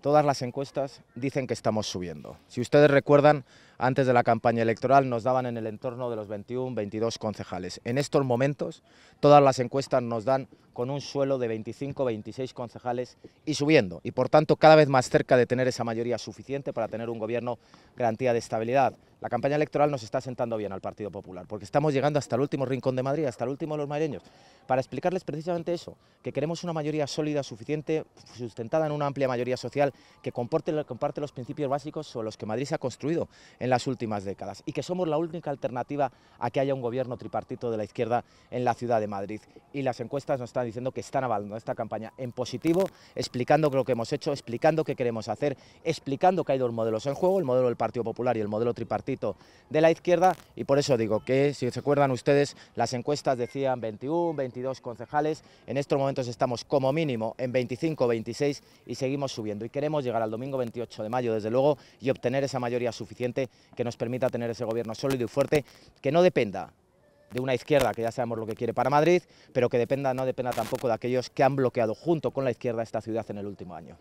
todas las encuestas dicen que estamos subiendo. Si ustedes recuerdan, antes de la campaña electoral nos daban en el entorno de los 21, 22 concejales. En estos momentos, todas las encuestas nos dan con un suelo de 25, 26 concejales y subiendo. Y por tanto, cada vez más cerca de tener esa mayoría suficiente para tener un gobierno garantía de estabilidad la campaña electoral nos está sentando bien al Partido Popular, porque estamos llegando hasta el último rincón de Madrid, hasta el último de los madrileños, para explicarles precisamente eso, que queremos una mayoría sólida, suficiente, sustentada en una amplia mayoría social, que comparte los principios básicos sobre los que Madrid se ha construido en las últimas décadas, y que somos la única alternativa a que haya un gobierno tripartito de la izquierda en la ciudad de Madrid. Y las encuestas nos están diciendo que están avalando esta campaña en positivo, explicando lo que hemos hecho, explicando qué queremos hacer, explicando que hay dos modelos en juego, el modelo del Partido Popular y el modelo tripartito de la izquierda y por eso digo que, si se acuerdan ustedes, las encuestas decían 21, 22 concejales, en estos momentos estamos como mínimo en 25, 26 y seguimos subiendo y queremos llegar al domingo 28 de mayo, desde luego, y obtener esa mayoría suficiente que nos permita tener ese gobierno sólido y fuerte, que no dependa de una izquierda que ya sabemos lo que quiere para Madrid, pero que dependa, no dependa tampoco de aquellos que han bloqueado junto con la izquierda esta ciudad en el último año.